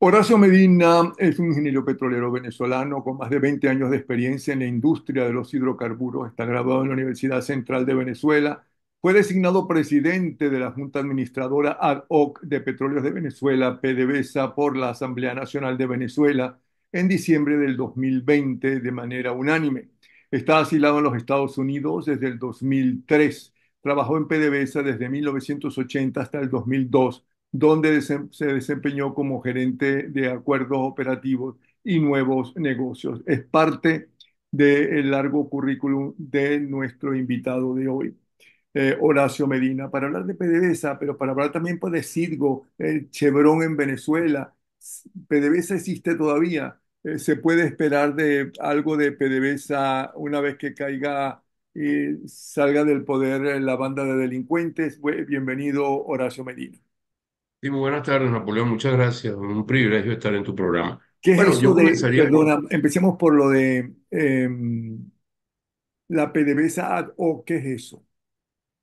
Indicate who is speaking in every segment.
Speaker 1: Horacio Medina es un ingeniero petrolero venezolano con más de 20 años de experiencia en la industria de los hidrocarburos. Está graduado en la Universidad Central de Venezuela. Fue designado presidente de la Junta Administradora Ad hoc de Petróleos de Venezuela, PDVSA, por la Asamblea Nacional de Venezuela en diciembre del 2020 de manera unánime. Está asilado en los Estados Unidos desde el 2003. Trabajó en PDVSA desde 1980 hasta el 2002 donde se desempeñó como gerente de acuerdos operativos y nuevos negocios. Es parte del largo currículum de nuestro invitado de hoy. Eh, Horacio Medina, para hablar de PDVSA, pero para hablar también pues, de Cidgo, el Chevron en Venezuela. PDVSA existe todavía. Eh, ¿Se puede esperar de algo de PDVSA una vez que caiga y salga del poder eh, la banda de delincuentes? Bienvenido, Horacio Medina
Speaker 2: muy buenas tardes, Napoleón. Muchas gracias. Un privilegio estar en tu programa. ¿Qué es eso perdona,
Speaker 1: empecemos por lo de em, la PDVSA ad hoc, ¿qué es eso?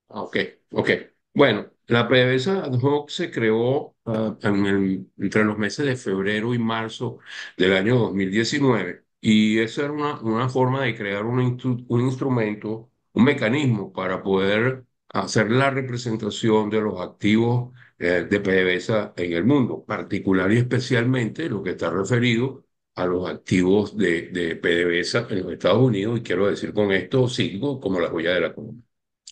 Speaker 2: Ah, ok, ok. Bueno, la PDVSA ad hoc se creó ah, entre los meses de febrero y marzo del año 2019 y esa era una, forma de crear un instrumento, un mecanismo para poder hacer la representación de los activos eh, de PDVSA en el mundo, particular y especialmente lo que está referido a los activos de, de PDVSA en los Estados Unidos, y quiero decir con esto cinco como la joya de la corona.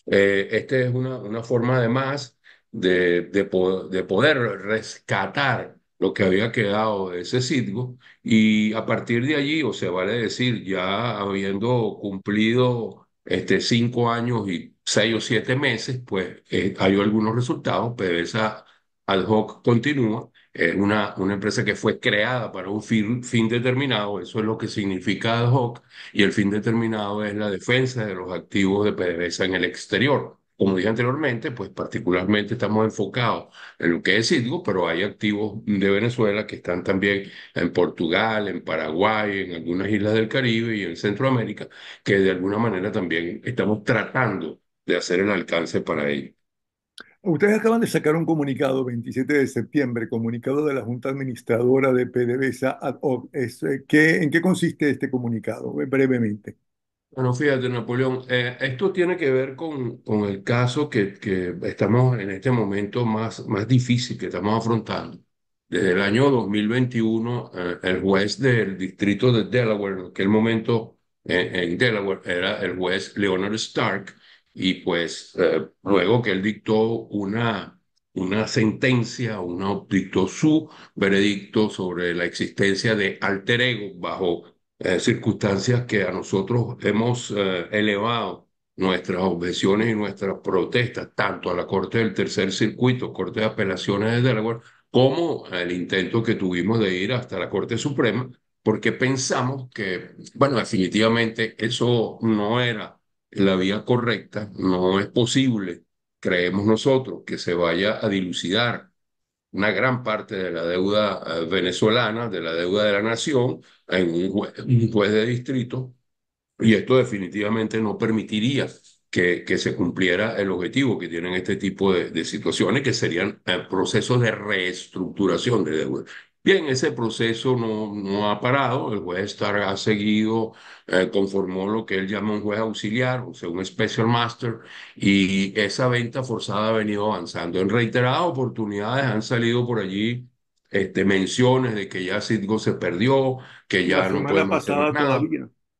Speaker 2: Eh, esta es una, una forma además de, de, de poder rescatar lo que había quedado de ese sitio y a partir de allí, o sea, vale decir, ya habiendo cumplido este, cinco años y seis o siete meses, pues eh, hay algunos resultados, PDVSA Ad hoc continúa, es una, una empresa que fue creada para un fin, determinado, eso es lo que significa ad hoc, y el fin determinado es la defensa de los activos de PDVSA en el exterior. Como dije anteriormente, pues particularmente estamos enfocados en lo que es Citgo, pero hay activos de Venezuela que están también en Portugal, en Paraguay, en algunas islas del Caribe y en Centroamérica, que de alguna manera también estamos tratando de hacer el alcance para ello.
Speaker 1: Ustedes acaban de sacar un comunicado, 27 de septiembre, comunicado de la Junta Administradora de PDVSA eh, ¿En qué consiste este comunicado? Brevemente.
Speaker 2: Bueno, fíjate, Napoleón, eh, esto tiene que ver con, con el caso que, que, estamos en este momento más, más difícil que estamos afrontando. Desde el año 2021, eh, el juez del distrito de Delaware, en aquel momento en Delaware, era el juez Leonard Stark, y pues eh, luego que él dictó una, una sentencia, una, dictó su veredicto sobre la existencia de alter ego bajo eh, circunstancias que a nosotros hemos eh, elevado nuestras objeciones y nuestras protestas, tanto a la Corte del Tercer Circuito, Corte de Apelaciones de Delaware, como el intento que tuvimos de ir hasta la Corte Suprema, porque pensamos que, bueno, definitivamente eso no era la vía correcta, no es posible, creemos nosotros, que se vaya a dilucidar una gran parte de la deuda eh, venezolana, de la deuda de la nación, en un juez, de distrito, y esto definitivamente no permitiría que, que, se cumpliera el objetivo que tienen este tipo de, situaciones, que serían eh, procesos de reestructuración de deuda. Bien, ese proceso no, no ha parado, el juez ha seguido, eh, conformó lo que él llama un juez auxiliar, o sea, un special master, y esa venta forzada ha venido avanzando. En reiteradas oportunidades han salido por allí este, menciones de que ya Citgo se perdió, que ya no puede hacer nada.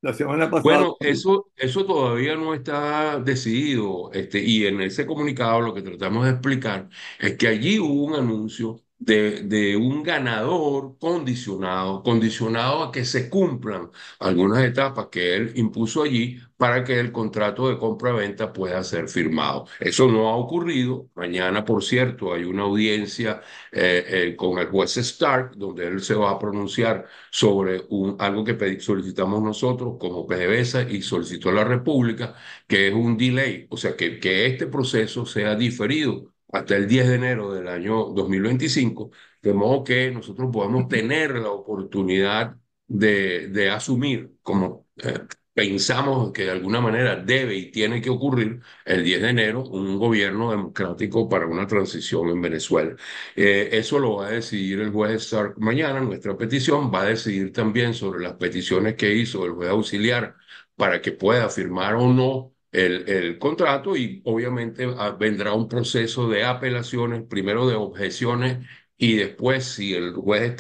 Speaker 1: La semana pasada. Bueno,
Speaker 2: eso, eso todavía no está decidido, este, y en ese comunicado lo que tratamos de explicar es que allí hubo un anuncio de, un ganador condicionado, condicionado a que se cumplan algunas etapas que él impuso allí para que el contrato de compra-venta pueda ser firmado. Eso no ha ocurrido. Mañana, por cierto, hay una audiencia eh, eh, con el juez Stark, donde él se va a pronunciar sobre un, algo que solicitamos nosotros como PDVSA y solicitó la República, que es un delay, o sea, que este proceso sea diferido hasta el 10 de enero del año 2025, de modo que nosotros podamos tener la oportunidad de, asumir, como eh, pensamos que de alguna manera debe y tiene que ocurrir el 10 de enero, un gobierno democrático para una transición en Venezuela. Eh, eso lo va a decidir el juez Stark mañana, nuestra petición, va a decidir también sobre las peticiones que hizo el juez auxiliar para que pueda firmar o no el, contrato y obviamente ah, vendrá un proceso de apelaciones, primero de objeciones y después, si el juez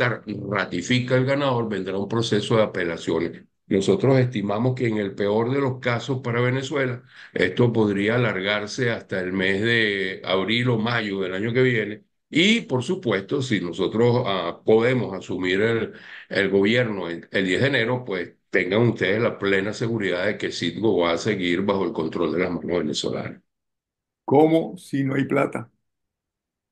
Speaker 2: ratifica el ganador, vendrá un proceso de apelaciones. Nosotros estimamos que en el peor de los casos para Venezuela, esto podría alargarse hasta el mes de abril o mayo del año que viene. Y por supuesto, si nosotros ah, podemos asumir el, el gobierno el 10 de enero, pues tengan ustedes la plena seguridad de que Citgo va a seguir bajo el control de las
Speaker 1: manos venezolanas. ¿Cómo si no hay plata?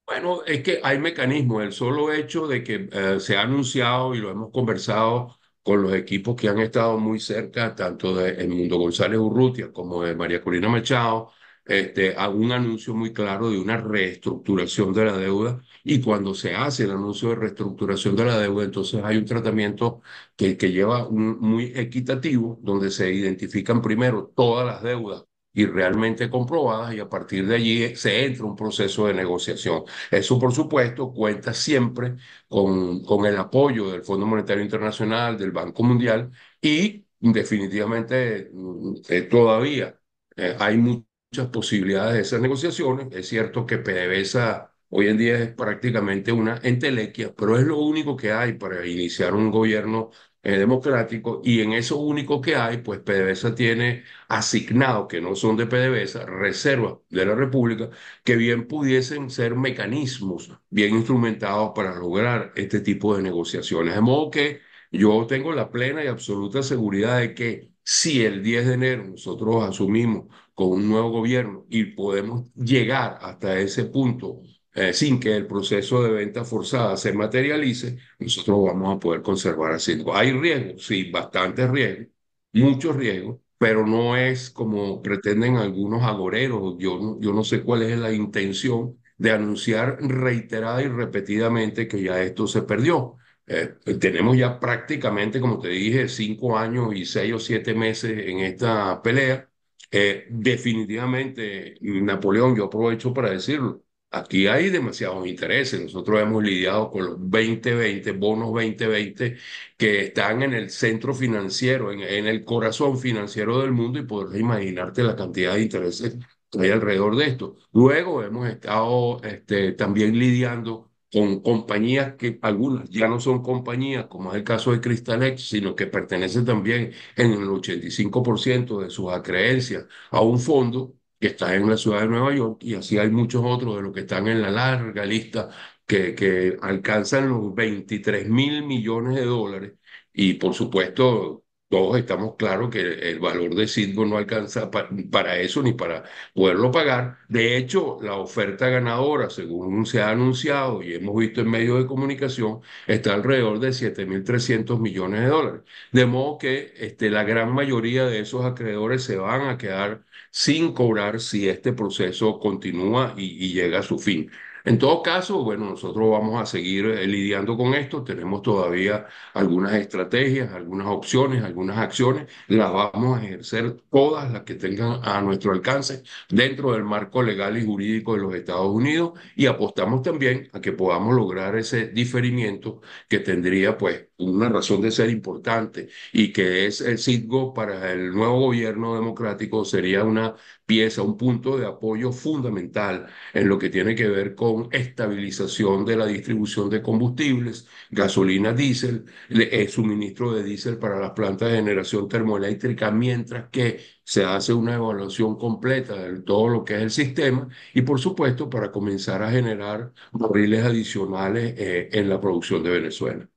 Speaker 2: Bueno, es que hay mecanismos. El solo hecho de que eh, se ha anunciado y lo hemos conversado con los equipos que han estado muy cerca, tanto de Mundo González Urrutia como de María Corina Machado, este, a un anuncio muy claro de una reestructuración de la deuda y cuando se hace el anuncio de reestructuración de la deuda, entonces hay un tratamiento que, que lleva un, muy equitativo, donde se identifican primero todas las deudas y realmente comprobadas y a partir de allí se entra un proceso de negociación. Eso, por supuesto, cuenta siempre con, con el apoyo del Fondo Monetario Internacional, del Banco Mundial y definitivamente mm, eh, todavía eh, hay mucho muchas posibilidades de esas negociaciones. Es cierto que PDVSA hoy en día es prácticamente una entelequia, pero es lo único que hay para iniciar un gobierno eh, democrático y en eso único que hay, pues PDVSA tiene asignados que no son de PDVSA, reservas de la República, que bien pudiesen ser mecanismos bien instrumentados para lograr este tipo de negociaciones. De modo que yo tengo la plena y absoluta seguridad de que si el 10 de enero nosotros asumimos con un nuevo gobierno y podemos llegar hasta ese punto eh, sin que el proceso de venta forzada se materialice, nosotros vamos a poder conservar así. Hay riesgos, sí, bastantes riesgos, muchos riesgos, pero no es como pretenden algunos agoreros. Yo no, yo no sé cuál es la intención de anunciar reiterada y repetidamente que ya esto se perdió. Eh, tenemos ya prácticamente, como te dije, cinco años y seis o siete meses en esta pelea eh, definitivamente, Napoleón, yo aprovecho para decirlo, aquí hay demasiados intereses. Nosotros hemos lidiado con los 2020, bonos 2020, que están en el centro financiero, en, en el corazón financiero del mundo y podrás imaginarte la cantidad de intereses que hay alrededor de esto. Luego hemos estado este, también lidiando con compañías que algunas ya no son compañías, como es el caso de Cristalex, sino que pertenece también en el 85% de sus acreencias a un fondo que está en la ciudad de Nueva York y así hay muchos otros de los que están en la larga lista que, que alcanzan los 23 mil millones de dólares y por supuesto todos estamos claros que el valor de Citgo no alcanza para eso ni para poderlo pagar. De hecho, la oferta ganadora, según se ha anunciado y hemos visto en medios de comunicación, está alrededor de 7.300 millones de dólares. De modo que este, la gran mayoría de esos acreedores se van a quedar sin cobrar si este proceso continúa y llega a su fin. En todo caso, bueno, nosotros vamos a seguir eh, lidiando con esto, tenemos todavía algunas estrategias, algunas opciones, algunas acciones, las vamos a ejercer todas las que tengan a nuestro alcance dentro del marco legal y jurídico de los Estados Unidos y apostamos también a que podamos lograr ese diferimiento que tendría pues una razón de ser importante y que es el sitio para el nuevo gobierno democrático sería una pieza, un punto de apoyo fundamental en lo que tiene que ver con estabilización de la distribución de combustibles, gasolina, diésel, eh, suministro de diésel para las plantas de generación termoeléctrica, mientras que se hace una evaluación completa de todo lo que es el sistema y, por supuesto, para comenzar a generar barriles adicionales eh, en la producción de Venezuela.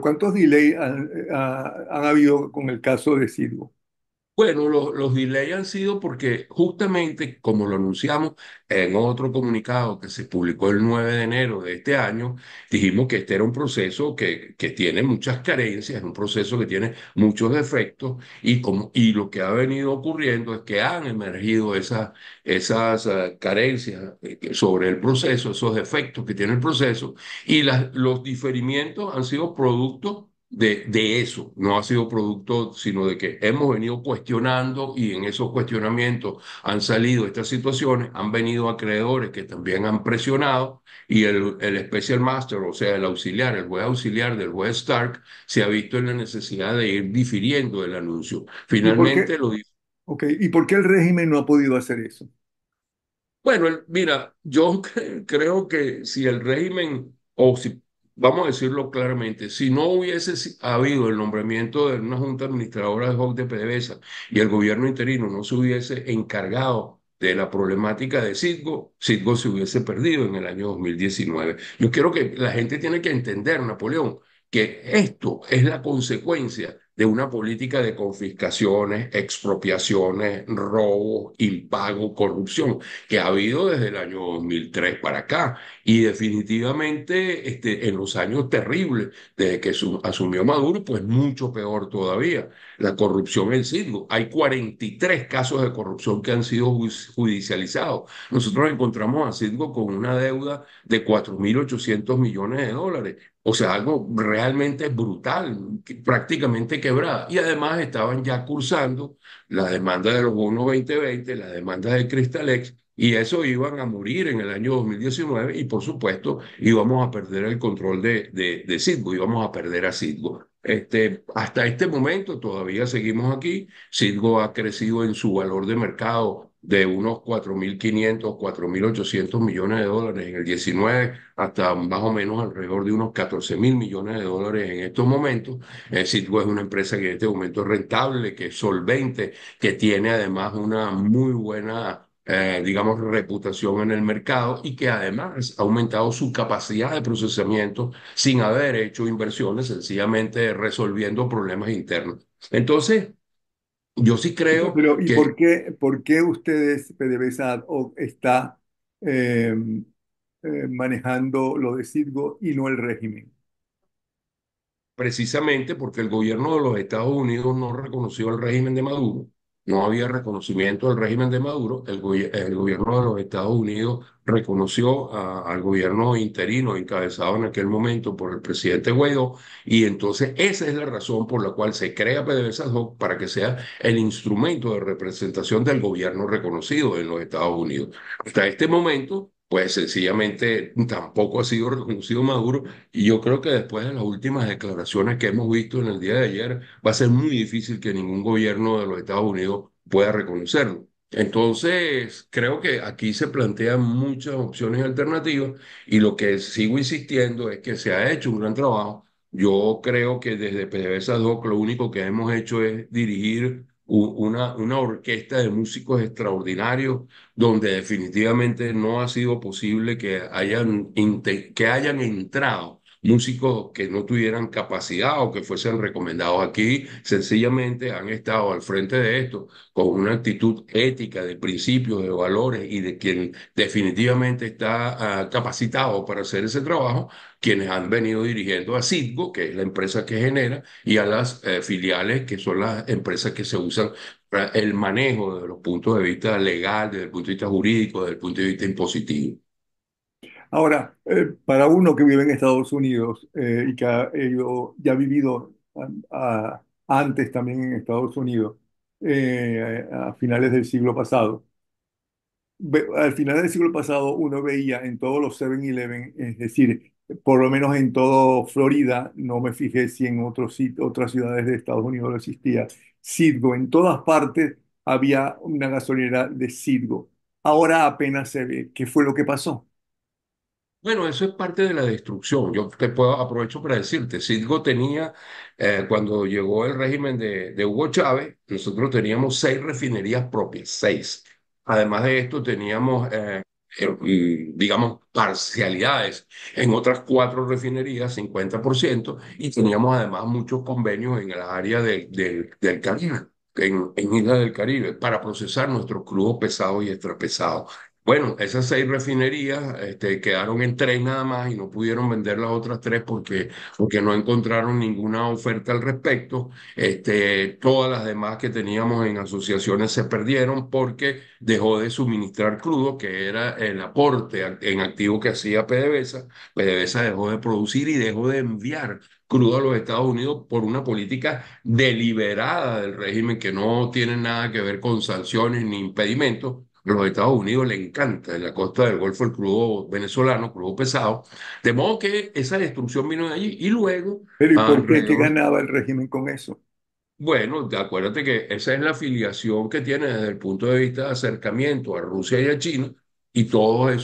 Speaker 1: cuántos delays eh, han, habido con el caso de Silvo? Bueno, los, los delays han sido porque
Speaker 2: justamente, como lo anunciamos en otro comunicado que se publicó el 9 de enero de este año, dijimos que este era un proceso que, tiene muchas carencias, un proceso que tiene muchos defectos y, como, y lo que ha venido ocurriendo es que han emergido esas, esas eh, carencias eh, sobre el proceso, esos defectos que tiene el proceso y los diferimientos han sido producto de, eso, no ha sido producto, sino de que hemos venido cuestionando y en esos cuestionamientos han salido estas situaciones, han venido acreedores que también han presionado y el, el Special Master, o sea, el auxiliar, el juez auxiliar del juez Stark, se ha visto en la necesidad de ir difiriendo el anuncio. Finalmente lo dijo.
Speaker 1: Ok, ¿y por qué el régimen no ha podido hacer eso?
Speaker 2: Bueno, mira, yo creo que si el régimen o si vamos a decirlo claramente, si no hubiese habido el nombramiento de una junta administradora de Hoc de PDVSA y el gobierno interino no se hubiese encargado de la problemática de Citgo, Citgo se hubiese perdido en el año 2019. Yo quiero que la gente tiene que entender, Napoleón, que esto es la consecuencia de una política de confiscaciones, expropiaciones, robos, impago, corrupción, que ha habido desde el año 2003 para acá. Y definitivamente este, en los años terribles, desde que asumió Maduro, pues mucho peor todavía. La corrupción en siglo. Hay 43 casos de corrupción que han sido judicializados. Nosotros encontramos a Cidgo con una deuda de 4.800 millones de dólares o sea, algo realmente brutal, prácticamente quebrada. Y además estaban ya cursando la demanda de los bonos 2020, la demanda de Cristalex, y eso iban a morir en el año 2019 y por supuesto íbamos a perder el control de, de, de íbamos a perder a Citgo. Este, hasta este momento todavía seguimos aquí. Citgo ha crecido en su valor de mercado de unos 4.500, 4.800 millones de dólares en el 19 hasta más o menos alrededor de unos 14.000 millones de dólares en estos momentos. Eh, Citgo es una empresa que en este momento es rentable, que es solvente, que tiene además una muy buena eh, digamos, reputación en el mercado y que además ha aumentado su capacidad de procesamiento sin haber hecho inversiones, sencillamente resolviendo problemas internos. Entonces, yo sí creo Pero, ¿y por
Speaker 1: qué, por qué ustedes, PDVSA, está eh, eh, manejando lo de Citgo y no el régimen? Precisamente porque
Speaker 2: el gobierno de los Estados Unidos no reconoció el régimen de Maduro no había reconocimiento del régimen de Maduro, el, gobierno de los Estados Unidos reconoció al gobierno interino encabezado en aquel momento por el presidente Guaidó, y entonces esa es la razón por la cual se crea PDVSA para que sea el instrumento de representación del gobierno reconocido en los Estados Unidos. Hasta este momento, pues sencillamente tampoco ha sido reconocido Maduro y yo creo que después de las últimas declaraciones que hemos visto en el día de ayer, va a ser muy difícil que ningún gobierno de los Estados Unidos pueda reconocerlo. Entonces, creo que aquí se plantean muchas opciones alternativas y lo que sigo insistiendo es que se ha hecho un gran trabajo. Yo creo que desde PDVSA 2 lo único que hemos hecho es dirigir una, una orquesta de músicos extraordinarios donde definitivamente no ha sido posible que hayan, que hayan entrado músicos que no tuvieran capacidad o que fuesen recomendados aquí, sencillamente han estado al frente de esto con una actitud ética, de principios, de valores y de quien definitivamente está ah, capacitado para hacer ese trabajo, quienes han venido dirigiendo a Citgo, que es la empresa que genera, y a las eh, filiales, que son las empresas que se usan para el manejo desde los puntos de vista legal, desde el punto de vista jurídico, desde el punto de vista impositivo.
Speaker 1: Ahora, eh, para uno que vive en Estados Unidos eh, y que ha, ya ha vivido antes también en Estados Unidos, a finales del siglo pasado, al final del siglo pasado uno veía en todos los 7-Eleven, es decir, por lo menos en todo Florida, no me fijé si en otros, otras ciudades de Estados Unidos lo existía, Cidgo, en todas partes había una gasolinera de Cidgo Ahora apenas se ve qué fue lo que pasó.
Speaker 2: Bueno, eso es parte de la destrucción. Yo te puedo aprovecho para decirte, Cidgo tenía, eh, cuando llegó el régimen de, Hugo Chávez, nosotros teníamos seis refinerías propias, seis. Además de esto, teníamos eh, eh, mm, digamos, parcialidades en otras cuatro refinerías, 50%, y teníamos además muchos convenios en el área del, Caribe, en, en Isla del Caribe, para procesar nuestros crudos pesados y extrapesados. Bueno, esas seis refinerías este, quedaron en tres nada más y no pudieron vender las otras tres porque, porque no encontraron ninguna oferta al respecto. Este, todas las demás que teníamos en asociaciones se perdieron porque dejó de suministrar crudo, que era el aporte en activo que hacía PDVSA. PDVSA dejó de producir y dejó de enviar crudo a los Estados Unidos por una política deliberada del régimen que no tiene nada que ver con sanciones ni impedimentos, los Estados Unidos le encanta en la costa del Golfo el crudo venezolano, crudo pesado, de modo que esa destrucción vino de allí y luego... ¿y ah, por qué ganaba
Speaker 1: el régimen con eso?
Speaker 2: Bueno, acuérdate que esa es la afiliación que tiene desde el punto de vista de acercamiento a Rusia y a China y toda eh,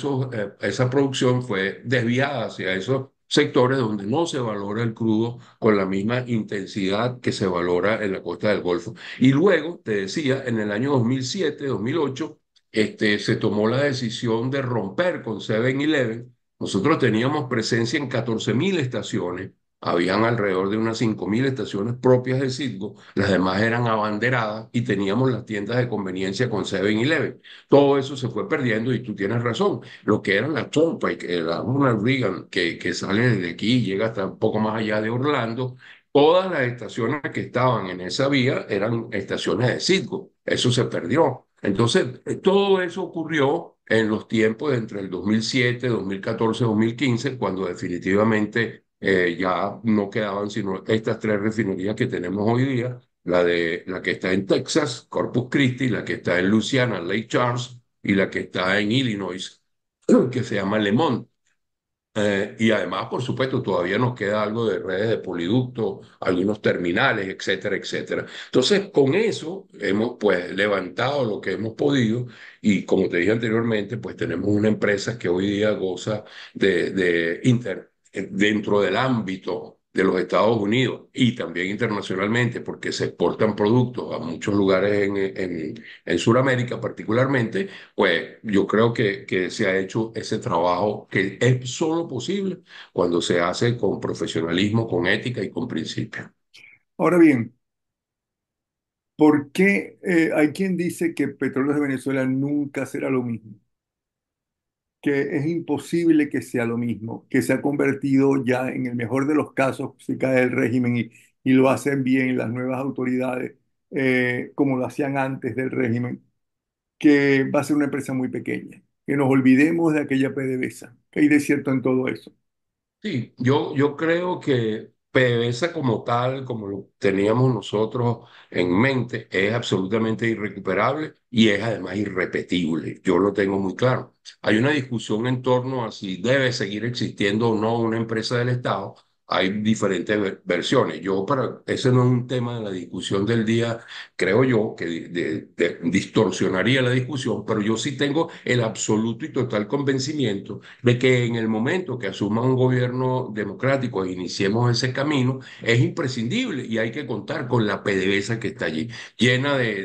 Speaker 2: esa producción fue desviada hacia esos sectores donde no se valora el crudo con la misma intensidad que se valora en la costa del Golfo. Y luego, te decía, en el año 2007, 2008, este, se tomó la decisión de romper con 7-Eleven. Nosotros teníamos presencia en 14.000 estaciones, habían alrededor de unas 5.000 estaciones propias de Citgo, las demás eran abanderadas y teníamos las tiendas de conveniencia con 7-Eleven. Todo eso se fue perdiendo y tú tienes razón. Lo que era la trompa y que era una Reagan que, que sale desde aquí y llega hasta un poco más allá de Orlando, todas las estaciones que estaban en esa vía eran estaciones de Citgo. Eso se perdió. Entonces, eh, todo eso ocurrió en los tiempos entre el 2007, 2014, 2015, cuando definitivamente eh, ya no quedaban sino estas tres refinerías que tenemos hoy día, la, de, la que está en Texas, Corpus Christi, la que está en Louisiana, Lake Charles, y la que está en Illinois, que se llama Lemont eh, y además, por supuesto, todavía nos queda algo de redes de poliducto, algunos terminales, etcétera, etcétera. Entonces, con eso hemos pues levantado lo que hemos podido y como te dije anteriormente, pues tenemos una empresa que hoy día goza de, de inter, eh, dentro del ámbito de los Estados Unidos y también internacionalmente, porque se exportan productos a muchos lugares en, Sudamérica particularmente, pues yo creo que, que se ha hecho ese trabajo que es solo posible cuando se hace con profesionalismo, con ética y con principio.
Speaker 1: Ahora bien, ¿por qué eh, hay quien dice que petróleo de Venezuela nunca será lo mismo? que es imposible que sea lo mismo, que se ha convertido ya en el mejor de los casos, si cae el régimen y, lo hacen bien las nuevas autoridades, eh, como lo hacían antes del régimen, que va a ser una empresa muy pequeña, que nos olvidemos de aquella PDVSA, que hay de cierto en todo eso.
Speaker 2: Sí, yo, yo creo que PDVSA como tal, como lo teníamos nosotros en mente, es absolutamente irrecuperable y es además irrepetible. Yo lo tengo muy claro. Hay una discusión en torno a si debe seguir existiendo o no una empresa del Estado, hay diferentes versiones. Yo para ese no es un tema de la discusión del día, creo yo, que distorsionaría la discusión, pero yo sí tengo el absoluto y total convencimiento de que en el momento que asuma un gobierno democrático e iniciemos ese camino, es imprescindible y hay que contar con la PDVSA que está allí, llena de,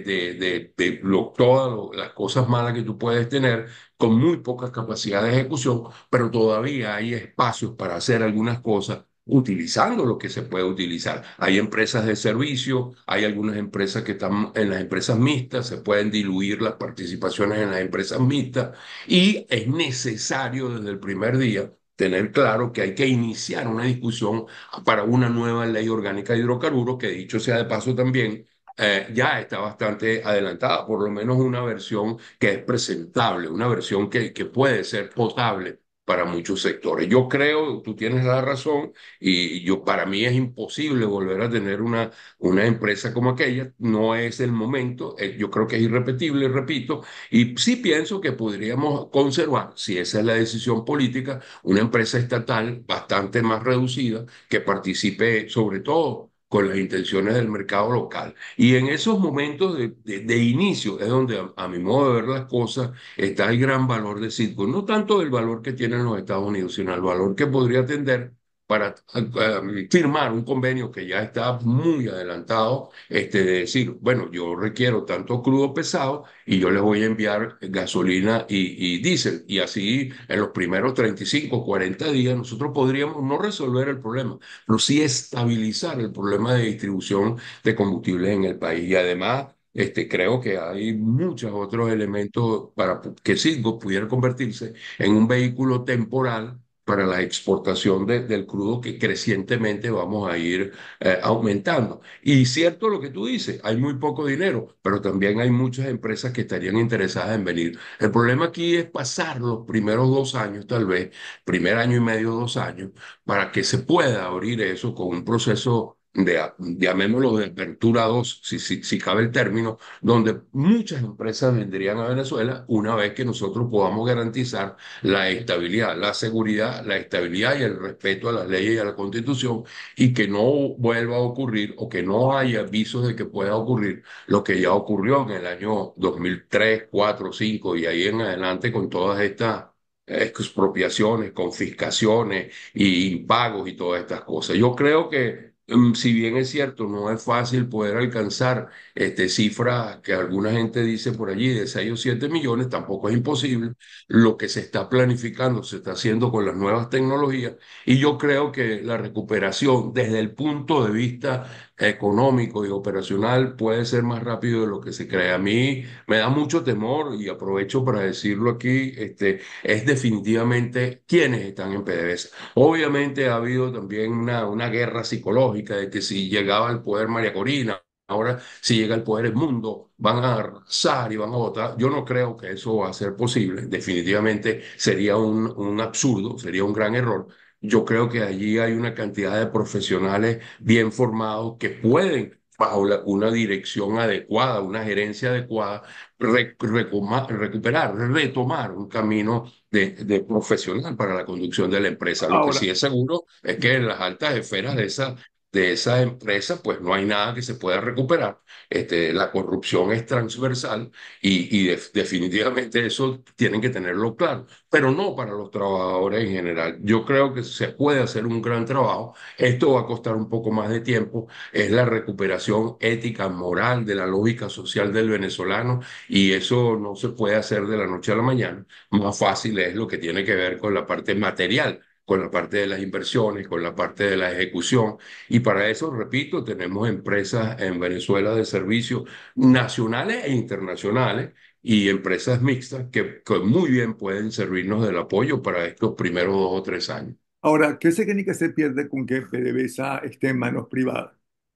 Speaker 2: todas las cosas malas que tú puedes tener, con muy pocas capacidades de ejecución, pero todavía hay espacios para hacer algunas cosas utilizando lo que se puede utilizar. Hay empresas de servicio, hay algunas empresas que están en las empresas mixtas, se pueden diluir las participaciones en las empresas mixtas y es necesario desde el primer día tener claro que hay que iniciar una discusión para una nueva ley orgánica de hidrocarburos que dicho sea de paso también eh, ya está bastante adelantada, por lo menos una versión que es presentable, una versión que, que puede ser potable para muchos sectores. Yo creo, tú tienes la razón, y yo para mí es imposible volver a tener una, una empresa como aquella, no es el momento, eh, yo creo que es irrepetible, repito, y sí pienso que podríamos conservar, si esa es la decisión política, una empresa estatal bastante más reducida que participe sobre todo con las intenciones del mercado local. Y en esos momentos de, inicio es donde, a, mi modo de ver las cosas, está el gran valor de Citgo. No tanto el valor que tienen los Estados Unidos, sino el valor que podría tener para eh, firmar un convenio que ya está muy adelantado, este, de decir, bueno, yo requiero tanto crudo pesado y yo les voy a enviar gasolina y, y diésel. Y así en los primeros 35, 40 días nosotros podríamos no resolver el problema, pero sí estabilizar el problema de distribución de combustibles en el país. Y además, este, creo que hay muchos otros elementos para que Cisco pudiera convertirse en un vehículo temporal para la exportación del crudo que crecientemente vamos a ir eh, aumentando. Y cierto lo que tú dices, hay muy poco dinero, pero también hay muchas empresas que estarían interesadas en venir. El problema aquí es pasar los primeros dos años, tal vez, primer año y medio, dos años, para que se pueda abrir eso con un proceso de, llamémoslo de apertura 2, si, si, si, cabe el término, donde muchas empresas vendrían a Venezuela una vez que nosotros podamos garantizar la estabilidad, la seguridad, la estabilidad y el respeto a las leyes y a la constitución y que no vuelva a ocurrir o que no haya avisos de que pueda ocurrir lo que ya ocurrió en el año 2003, 4, 5 y ahí en adelante con todas estas expropiaciones, confiscaciones y pagos y todas estas cosas. Yo creo que Mm, si bien es cierto, no es fácil poder alcanzar este, cifras que alguna gente dice por allí de 6 o 7 millones, tampoco es imposible. Lo que se está planificando se está haciendo con las nuevas tecnologías y yo creo que la recuperación desde el punto de vista económico y operacional puede ser más rápido de lo que se cree. A mí me da mucho temor y aprovecho para decirlo aquí, este, es definitivamente quienes están en PDVSA. Obviamente ha habido también una, guerra psicológica de que si llegaba el poder María Corina, ahora si llega el poder el mundo, van a arrasar y van a votar. Yo no creo que eso va a ser posible. Definitivamente sería un, un absurdo, sería un gran error yo creo que allí hay una cantidad de profesionales bien formados que pueden, bajo una dirección adecuada, una gerencia adecuada, recuperar, retomar un camino de, profesional para la conducción de la empresa. Lo que sí es seguro es que en las altas esferas de esa de esa empresa, pues no hay nada que se pueda recuperar. Este, la corrupción es transversal y, definitivamente eso tienen que tenerlo claro, pero no para los trabajadores en general. Yo creo que se puede hacer un gran trabajo. Esto va a costar un poco más de tiempo. Es la recuperación ética, moral de la lógica social del venezolano y eso no se puede hacer de la noche a la mañana. Más fácil es lo que tiene que ver con la parte material con la parte de las inversiones, con la parte de la ejecución. Y para eso, repito, tenemos empresas en Venezuela de servicios nacionales e internacionales y empresas mixtas que, muy bien pueden servirnos del apoyo para estos primeros dos o tres años.
Speaker 1: Ahora, ¿qué se técnica se pierde con que PDVSA esté en manos privadas?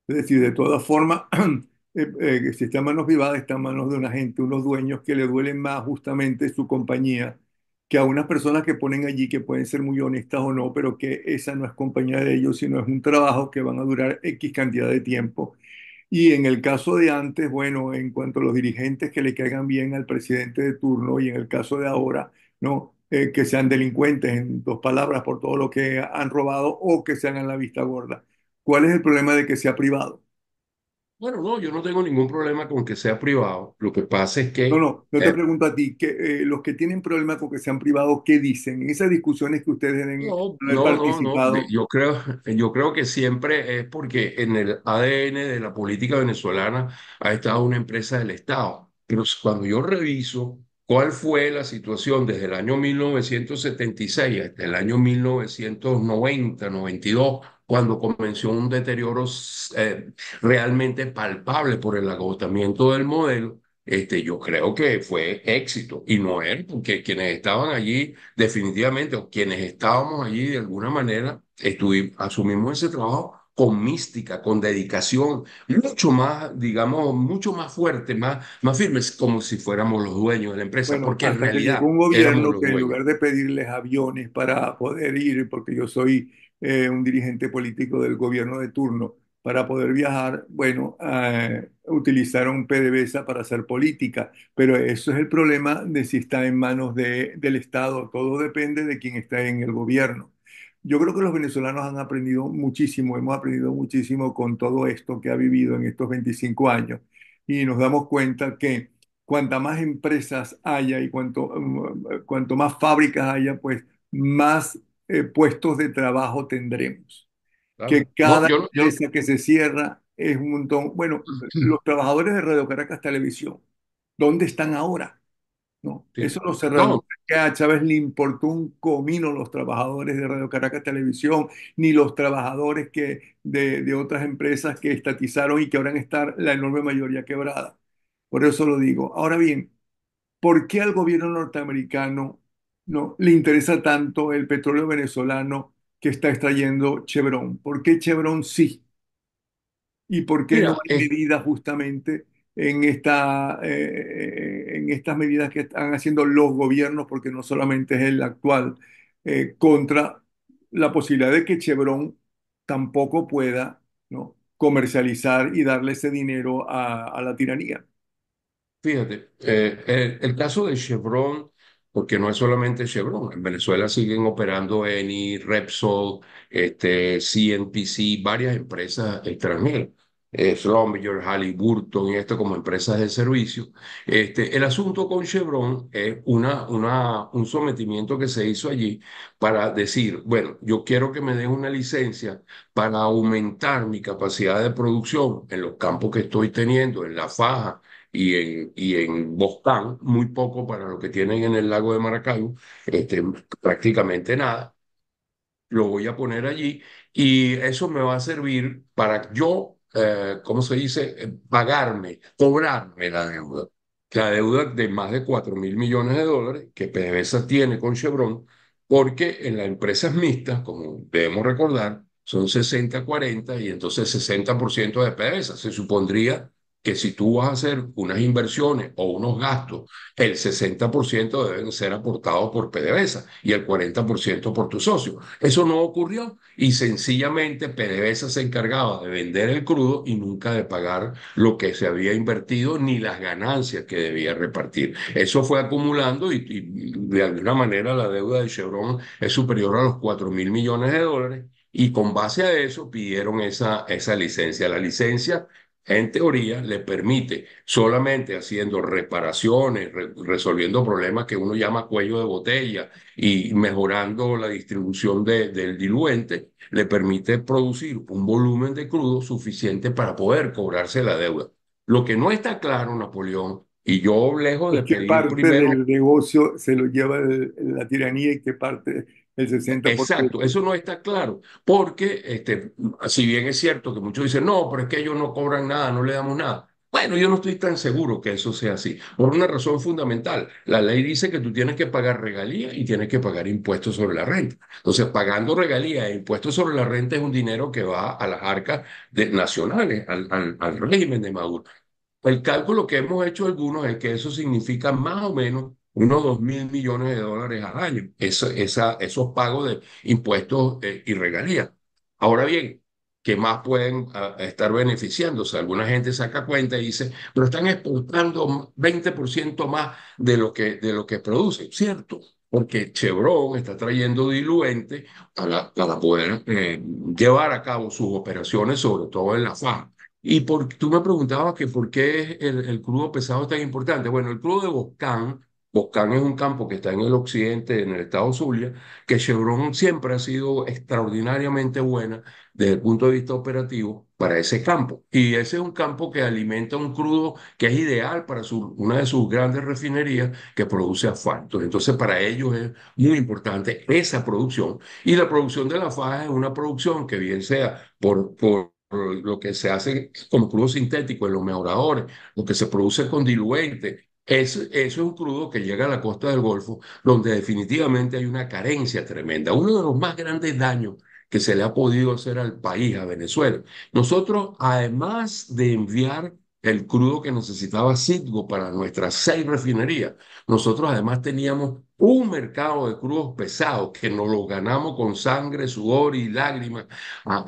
Speaker 1: Es decir, de todas formas, eh, eh, si está en manos privadas, está en manos de una gente, unos dueños que le duelen más justamente su compañía que a unas personas que ponen allí, que pueden ser muy honestas o no, pero que esa no es compañía de ellos, sino es un trabajo que van a durar X cantidad de tiempo. Y en el caso de antes, bueno, en cuanto a los dirigentes que le caigan bien al presidente de turno y en el caso de ahora, ¿no? Eh, que sean delincuentes, en dos palabras, por todo lo que han robado o que se hagan la vista gorda. ¿Cuál es el problema de que sea privado? Bueno, no, yo no
Speaker 2: tengo ningún problema con que
Speaker 1: sea privado.
Speaker 2: Lo que pasa es que... No, no, yo te eh,
Speaker 1: pregunto a ti, que, eh, los que tienen problemas con que sean privados, ¿qué dicen? esas discusiones que ustedes han no, no, participado. No,
Speaker 2: yo creo, yo creo que siempre es porque en el ADN de la política venezolana ha estado una empresa del Estado. Pero cuando yo reviso cuál fue la situación desde el año 1976 hasta el año 1990, 92, cuando comenzó un deterioro eh, realmente palpable por el agotamiento del modelo, este, yo creo que fue éxito y no él, porque quienes estaban allí definitivamente, o quienes estábamos allí de alguna manera, estuvimos, asumimos ese trabajo con mística, con dedicación, mucho más, digamos, mucho más fuerte, más, más firmes, como si fuéramos los dueños de la empresa, porque en realidad... Un gobierno que en lugar
Speaker 1: de pedirles aviones para poder ir, porque yo soy eh, un dirigente político del gobierno de turno para poder viajar, bueno, utilizaron PDVSA para hacer política, pero eso es el problema de si está en manos del Estado, todo depende de quién está en el gobierno. Yo creo que los venezolanos han aprendido muchísimo, hemos aprendido muchísimo con todo esto que ha vivido en estos 25 años y nos damos cuenta que cuanta más empresas haya y cuanto, mm, cuanto más fábricas haya, pues más eh, puestos de trabajo tendremos. Que cada que se cierra es un montón. Bueno, los trabajadores de Radio Caracas Televisión, ¿dónde están ahora? No, eso lo cerraron a Chávez le importó un comino los trabajadores de Radio Caracas Televisión, ni los trabajadores que, de, otras empresas que estatizaron y que ahora estar la enorme mayoría quebrada. Por eso lo digo. Ahora bien, ¿por qué al gobierno norteamericano no le interesa tanto el petróleo venezolano que está extrayendo Chevron. ¿Por qué Chevron sí? ¿Y por qué no hay medidas justamente en, esta, eh, eh, en estas medidas que están haciendo los gobiernos, porque no solamente es el actual, eh, contra la posibilidad de que Chevron tampoco pueda ¿no? comercializar y darle ese dinero a, la tiranía? Fíjate,
Speaker 2: el caso de Chevron porque no es solamente Chevron. En Venezuela siguen operando Eni, Repsol, este, CNPC, varias empresas extranjeras. Eh, Schlumberger, Halliburton y esto como empresas de servicio. Este, el asunto con Chevron es una, una, un sometimiento que se hizo allí para decir, bueno, yo quiero que me den una licencia para aumentar mi capacidad de producción en los campos que estoy teniendo, en la faja, y en, y en muy poco para lo que tienen en el lago de Maracaibo, este, prácticamente nada. Lo voy a poner allí y eso me va a servir para yo, eh, ¿cómo se dice?, eh, pagarme, cobrarme la deuda. La deuda de más de 4 mil millones de dólares que PDVSA tiene con Chevron, porque en las empresas mixtas, como debemos recordar, son 60-40 y entonces 60% de PDVSA. Se supondría que si tú vas a hacer unas inversiones o unos gastos, el 60% deben ser aportados por PDVSA y el 40% por tu socio. Eso no ocurrió y sencillamente PDVSA se encargaba de vender el crudo y nunca de pagar lo que se había invertido ni las ganancias que debía repartir. Eso fue acumulando y, de alguna manera la deuda de Chevron es superior a los 4 mil millones de dólares y con base a eso pidieron esa, esa licencia. La licencia en teoría, le permite solamente haciendo reparaciones, resolviendo problemas que uno llama cuello de botella y mejorando la distribución del diluente, le permite producir un volumen de crudo suficiente para poder cobrarse la deuda. Lo que no está claro, Napoleón, y yo lejos de ¿Y qué parte del
Speaker 1: negocio se lo lleva la tiranía y qué parte el 60%. Exacto, eso no está claro,
Speaker 2: porque este, si bien es cierto que muchos dicen, no, pero es que ellos no cobran nada, no le damos nada. Bueno, yo no estoy tan seguro que eso sea así, por una razón fundamental. La ley dice que tú tienes que pagar regalías y tienes que pagar impuestos sobre la renta. Entonces, pagando regalías e impuestos sobre la renta es un dinero que va a las arcas de, nacionales, al régimen de Maduro. El cálculo que hemos hecho algunos es que eso significa más o menos unos 2 mil millones de dólares al año, eso, esa, esos pagos de impuestos eh, y regalías. Ahora bien, ¿qué más pueden ah, estar beneficiándose. Alguna gente saca cuenta y dice, pero están exportando 20% más de lo que, de lo que producen, ¿cierto? Porque Chevron está trayendo diluente para, para poder eh, llevar a cabo sus operaciones, sobre todo en la faja. Y por, tú me preguntabas que por qué el, crudo pesado es tan importante. Bueno, el crudo de Boscán Boscán es un campo que está en el occidente, en el estado Zulia, que Chevron siempre ha sido extraordinariamente buena desde el punto de vista operativo para ese campo. Y ese es un campo que alimenta un crudo que es ideal para su, una de sus grandes refinerías que produce asfalto. Entonces, para ellos es muy importante esa producción. Y la producción de la faja es una producción que bien sea por, por lo que se hace como crudo sintético en los mejoradores, lo que se produce con diluente es, eso es un crudo que llega a la costa del Golfo, donde definitivamente hay una carencia tremenda. Uno de los más grandes daños que se le ha podido hacer al país, a Venezuela. Nosotros, además de enviar el crudo que necesitaba Citgo para nuestras seis refinerías, nosotros además teníamos un mercado de crudos pesados que nos lo ganamos con sangre, sudor y lágrimas.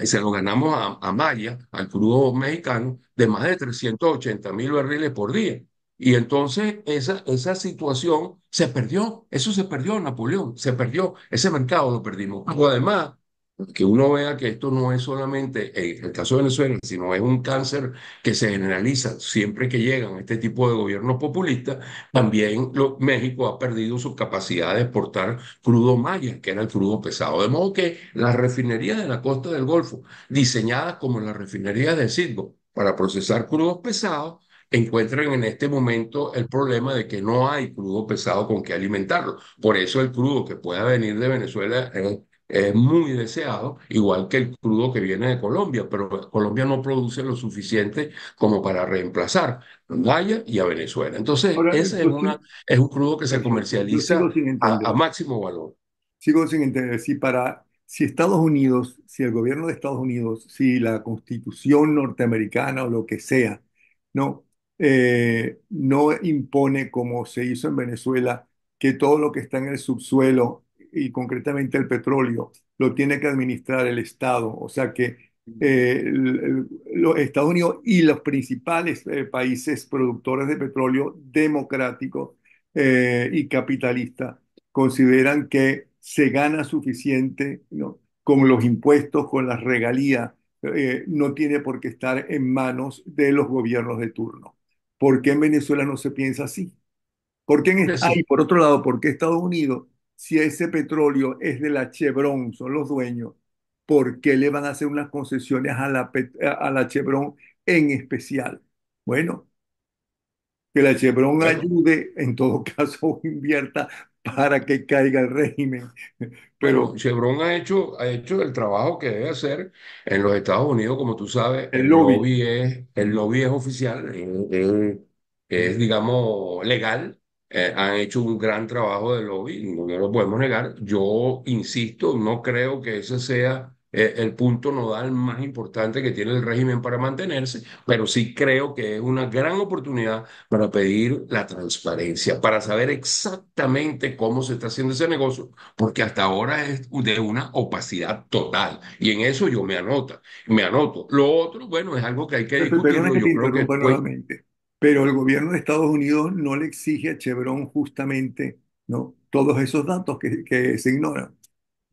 Speaker 2: se lo ganamos a, a Maya, al crudo mexicano, de más de 380 mil barriles por día. Y entonces esa, esa situación se perdió, eso se perdió, Napoleón, se perdió, ese mercado lo perdimos. además, que uno vea que esto no es solamente el caso de Venezuela, sino es un cáncer que se generaliza siempre que llegan este tipo de gobiernos populistas, también México ha perdido su capacidad de exportar crudo maya, que era el crudo pesado. De modo que las refinerías de la costa del Golfo, diseñada como la refinería de Sitgo para procesar crudos pesados, encuentran en este momento el problema de que no hay crudo pesado con que alimentarlo. Por eso el crudo que pueda venir de Venezuela es, muy deseado, igual que el crudo que viene de Colombia, pero Colombia no produce lo suficiente como para reemplazar Gaya y a Venezuela. Entonces, ese es, una, es, un crudo que se comercializa
Speaker 1: a, máximo valor. Sigo sin entender, si para si Estados Unidos, si el gobierno de Estados Unidos, si la constitución norteamericana o lo que sea, no eh, no impone como se hizo en Venezuela, que todo lo que está en el subsuelo y concretamente el petróleo lo tiene que administrar el Estado. O sea que eh, los Estados Unidos y los principales eh, países productores de petróleo democrático y capitalista consideran que se gana suficiente con los impuestos, con las regalías, no tiene por qué estar en manos de los gobiernos de turno. ¿Por qué en Venezuela no se piensa así? ¿Por qué en por otro lado, por qué Estados Unidos, si ese petróleo es de la Chevron, son los dueños, ¿por qué le van a hacer unas concesiones a la, a la Chevron en especial? Bueno, que la Chevron ayude, en todo caso invierta para que caiga el régimen.
Speaker 2: Pero Chevron ha hecho, ha hecho el trabajo que debe hacer en los Estados Unidos, como tú sabes. El, lobby. es, el lobby es oficial, es, es digamos, legal. Eh, han hecho un gran trabajo de lobby, no lo podemos negar. Yo insisto, no creo que ese sea eh, el punto nodal más importante que tiene el régimen para mantenerse, pero sí creo que es una gran oportunidad para pedir la transparencia, para saber exactamente cómo se está haciendo ese negocio, porque hasta ahora es de una opacidad total. Y en eso yo me anoto. me anoto. Lo otro, bueno, es algo que hay que discutir.
Speaker 1: Pero el gobierno de Estados Unidos no le exige a Chevron justamente ¿no? todos esos datos que se ignoran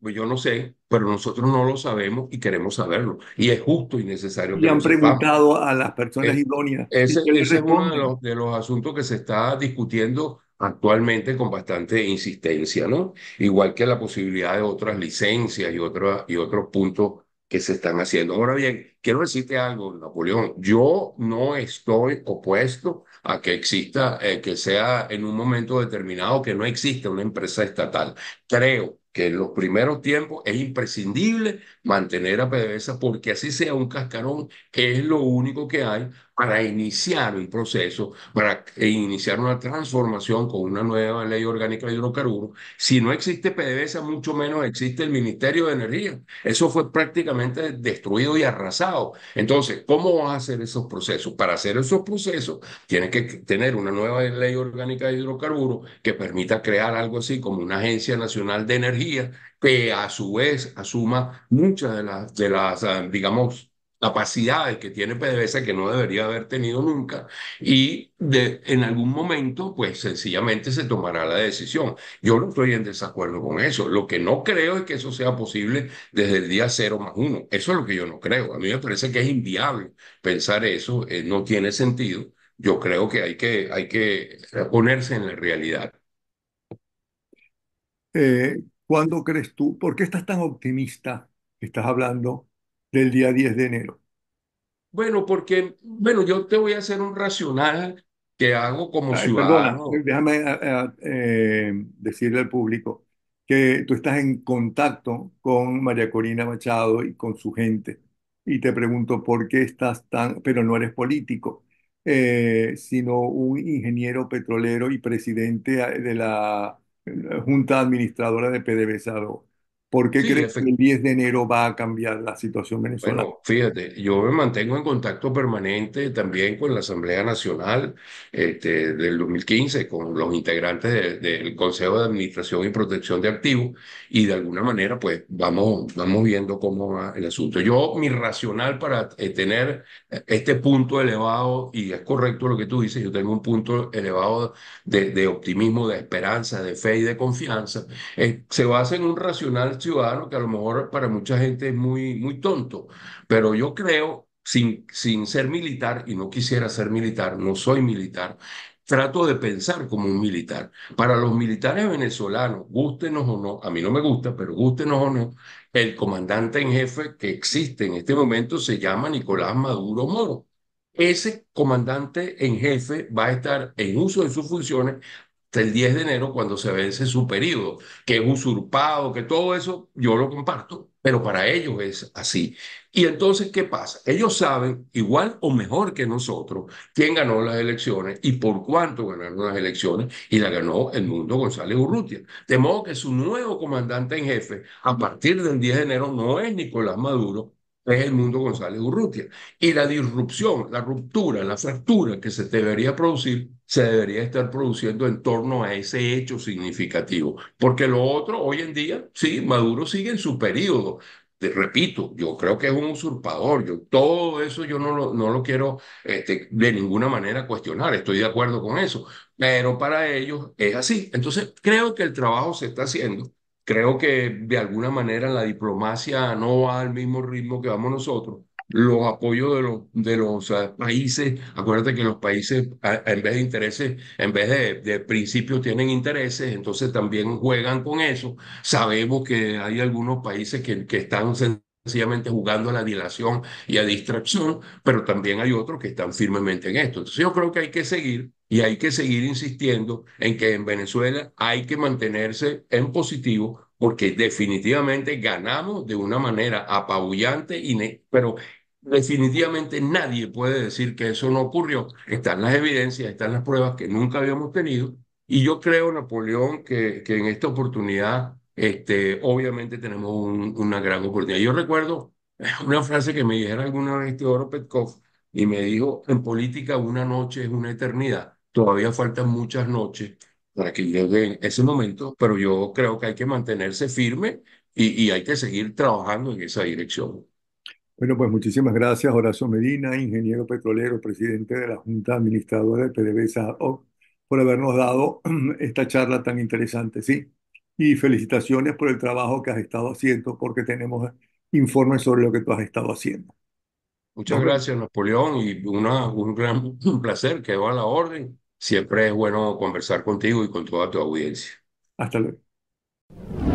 Speaker 2: pues yo no sé, pero nosotros no lo sabemos y queremos saberlo. Y es justo y necesario que han preguntado a las personas
Speaker 1: idóneas. Ese, es
Speaker 2: uno de los, de los asuntos que se está discutiendo actualmente con bastante insistencia, ¿no? Igual que la posibilidad de otras licencias y, otra, y otros puntos que se están haciendo. Ahora bien, quiero decirte algo, Napoleón, yo no estoy opuesto a que exista, eh, que sea en un momento determinado que no exista una empresa estatal. Creo que en los primeros tiempos es imprescindible mantener a PDVSA porque así sea un cascarón, que es lo único que hay para iniciar un proceso, para iniciar una transformación con una nueva ley orgánica de hidrocarburos. Si no existe PDVSA, mucho menos existe el Ministerio de Energía. Eso fue prácticamente destruido y arrasado. Entonces, ¿cómo vas a hacer esos procesos? Para hacer esos procesos, tienes que tener una nueva ley orgánica de hidrocarburos que permita crear algo así como una Agencia Nacional de Energía que a su vez asuma muchas de las, de las ah, digamos, capacidades que tiene PDVSA que no debería haber tenido nunca y de, en algún momento pues sencillamente se tomará la decisión. Yo no estoy en desacuerdo con eso. Lo que no creo es que eso sea posible desde el día cero más uno. Eso es lo que yo no creo. A mí me parece que es inviable pensar eso. Eh, no tiene sentido. Yo creo que hay que, hay que ponerse en la realidad.
Speaker 1: Eh, ¿Cuándo crees tú? ¿Por qué estás tan optimista? Estás hablando del día 10 de enero.
Speaker 2: Bueno, porque, bueno, yo te voy a hacer un racional que hago como ciudadano. Eh,
Speaker 1: déjame eh, eh, decirle al público que tú estás en contacto con María Corina Machado y con su gente. Y te pregunto por qué estás tan, pero no eres político, sino un ingeniero petrolero y presidente de la eh, junta Administradora de PDVSA ¿Por qué crees que el 10 de enero va a cambiar la situación venezolana?
Speaker 2: fíjate, yo me
Speaker 1: mantengo en contacto permanente también con la
Speaker 2: Asamblea Nacional este, del 2015, con los integrantes del Consejo de Administración y Protección de Activos, y de alguna manera, pues vamos, vamos viendo cómo va el asunto. Yo, mi racional para eh, tener eh, este punto elevado, y es correcto lo que tú dices, yo tengo un punto elevado de, optimismo, de esperanza, de fe y de confianza, eh, se basa en un racional ciudadano que a lo mejor para mucha gente es muy, muy tonto, pero yo creo, sin, sin ser militar, y no quisiera ser militar, no soy militar, trato de pensar como un militar. Para los militares venezolanos, gústenos o no, a mí no me gusta, pero gústenos o no, el comandante en jefe que existe en este momento se llama Nicolás Maduro Moro. Ese comandante en jefe va a estar en uso de sus funciones hasta el 10 de enero cuando se vence su periodo, que es usurpado, que todo eso, yo lo comparto, pero para ellos es así. Y entonces, ¿qué pasa? Ellos saben, igual o mejor que nosotros, quién ganó las elecciones y por cuánto ganaron las elecciones, y la ganó el mundo González Urrutia. De modo que su nuevo comandante en jefe, a partir del 10 de enero, no es Nicolás Maduro, es el mundo González Urrutia. Y la disrupción, la ruptura, la fractura que se debería producir se debería estar produciendo en torno a ese hecho significativo. Porque lo otro, hoy en día, sí, Maduro sigue en su periodo. Te repito, yo creo que es un usurpador. Yo, todo eso yo no lo, no lo quiero este, de ninguna manera cuestionar. Estoy de acuerdo con eso. Pero para ellos es así. Entonces, creo que el trabajo se está haciendo. Creo que de alguna manera la diplomacia no va al mismo ritmo que vamos nosotros los apoyos de los, de los países. Acuérdate que los países, en vez de intereses, en vez de, de, principios, tienen intereses, entonces también juegan con eso. Sabemos que hay algunos países que, que están sencillamente jugando a la dilación y a distracción, pero también hay otros que están firmemente en esto. Entonces yo creo que hay que seguir y hay que seguir insistiendo en que en Venezuela hay que mantenerse en positivo porque definitivamente ganamos de una manera apabullante, y pero definitivamente nadie puede decir que eso no ocurrió. Están las evidencias, están las pruebas que nunca habíamos tenido. Y yo creo, Napoleón, que, que en esta oportunidad, este, obviamente tenemos una gran oportunidad. Yo recuerdo una frase que me dijera alguna vez Teodoro Petkov y me dijo, en política una noche es una eternidad, todavía faltan muchas noches para que llegue ese momento, pero yo creo que hay que mantenerse firme y, hay que seguir trabajando en esa
Speaker 1: dirección. Bueno, pues muchísimas gracias, Horacio Medina, ingeniero petrolero, presidente de la Junta Administradora de PDVSA, por habernos dado esta charla tan interesante, sí. Y felicitaciones por el trabajo que has estado haciendo, porque tenemos informes sobre lo que tú has estado haciendo. Muchas
Speaker 2: gracias, Napoleón, y una, un gran placer, va a la orden. Siempre es bueno conversar contigo y con toda tu audiencia. Hasta luego.